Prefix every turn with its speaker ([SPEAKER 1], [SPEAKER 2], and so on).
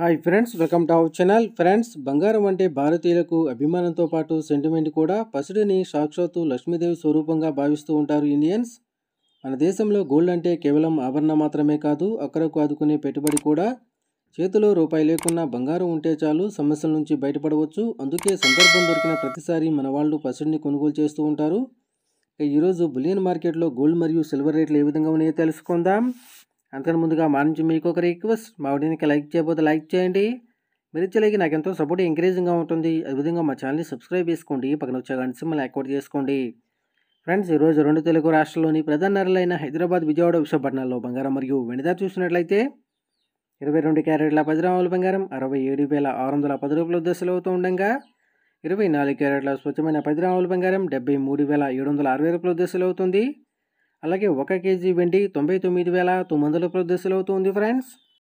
[SPEAKER 1] hi friends welcome to our channel friends బంగారం అంటే భారతీయులకు అభిమానంతో పాటు సెంటిమెంట్ కూడా పసిడిని సాక్షాత్తు లక్ష్మీదేవి స్వరూపంగా భావిస్తూ ఉంటారు ఇండియన్స్ మన దేశంలో గోల్డ్ అంటే కేవలం ఆభరణ మాత్రమే కాదు అక్కడకు ఆదుకునే పెట్టుబడి కూడా చేతిలో రూపాయి లేకున్నా బంగారం ఉంటే చాలు సమస్యల నుంచి బయటపడవచ్చు అందుకే సందర్భం దొరికిన ప్రతిసారి మన వాళ్ళు పసిడిని కొనుగోలు చేస్తూ ఉంటారు ఈరోజు బులియన్ మార్కెట్లో గోల్డ్ మరియు సిల్వర్ రేట్లు ఏ విధంగా ఉన్నాయో తెలుసుకుందాం అందుకని ముందుగా మా నుంచి మీకు ఒక రిక్వెస్ట్ మా వీడియోకి లైక్ చేయబోతే లైక్ చేయండి మీరు ఇచ్చేలాగి నాకు ఎంతో సపోర్ట్ ఎంకరేజింగ్గా ఉంటుంది అదేవిధంగా మా ఛానల్ని సబ్స్క్రైబ్ చేసుకోండి పక్కన వచ్చే కానీ సిమ్మల్ని యాక్వర్ట్ చేసుకోండి ఫ్రెండ్స్ ఈరోజు రెండు తెలుగు రాష్ట్రాల్లోని ప్రధాన నగరాలైన హైదరాబాద్ విజయవాడ విశాఖపట్నంలో బంగారం మరియు వెనిదా చూసినట్లయితే ఇరవై రెండు క్యారెట్ల పది గ్రాముల బంగారం అరవై ఏడు వేల ఆరు వందల పది రూపాయల దశలు అవుతూ ఉండగా ఇరవై నాలుగు క్యారెట్ల స్వచ్ఛమైన పది గ్రాముల బంగారం డెబ్బై మూడు వేల ఏడు వందల అరవై రూపాయల దశలు అవుతుంది అలాగే ఒక కేజీ వెండి తొంభై తొమ్మిది వేల తొమ్మిది వందల అవుతుంది ఫ్రెండ్స్